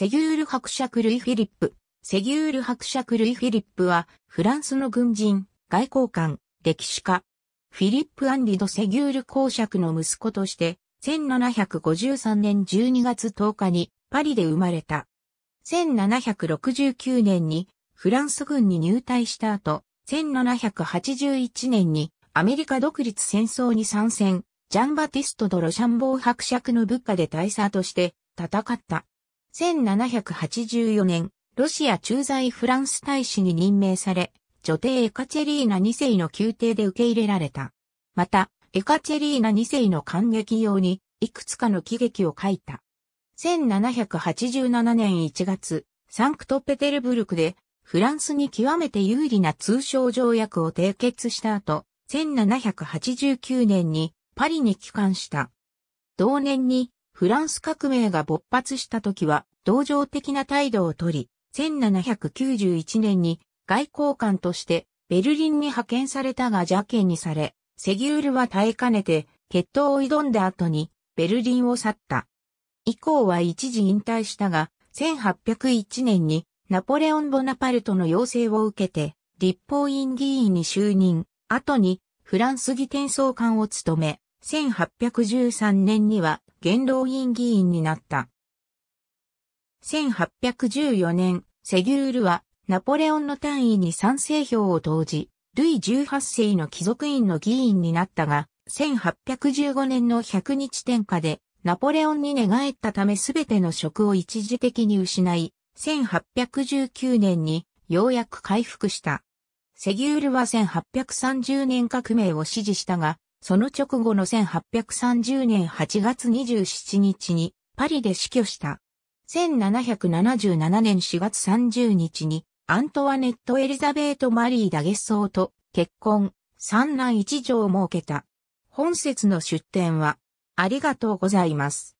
セギュール伯爵ルイ・フィリップ。セギュール伯爵ルイ・フィリップは、フランスの軍人、外交官、歴史家。フィリップ・アンリド・セギュール公爵の息子として、1753年12月10日にパリで生まれた。1769年にフランス軍に入隊した後、1781年にアメリカ独立戦争に参戦、ジャンバティスト・ド・ロシャンボー伯爵の部下で大佐として戦った。1784年、ロシア駐在フランス大使に任命され、女帝エカチェリーナ2世の宮廷で受け入れられた。また、エカチェリーナ2世の感激用に、いくつかの喜劇を書いた。1787年1月、サンクトペテルブルクで、フランスに極めて有利な通商条約を締結した後、1789年にパリに帰還した。同年にフランス革命が勃発した時は、同情的な態度をとり、1791年に外交官としてベルリンに派遣されたが邪険にされ、セギュールは耐えかねて、決闘を挑んだ後にベルリンを去った。以降は一時引退したが、1801年にナポレオン・ボナパルトの要請を受けて、立法院議員に就任、後にフランス議転総官を務め、1813年には元老院議員になった。1814年、セギュールはナポレオンの単位に賛成票を投じ、ルイ18世の貴族院の議員になったが、1815年の100日天下でナポレオンに寝返ったためすべての職を一時的に失い、1819年にようやく回復した。セギュールは1830年革命を支持したが、その直後の1830年8月27日にパリで死去した。1777年4月30日にアントワネット・エリザベート・マリー・ダゲッソーと結婚、三男一女を設けた。本節の出典は、ありがとうございます。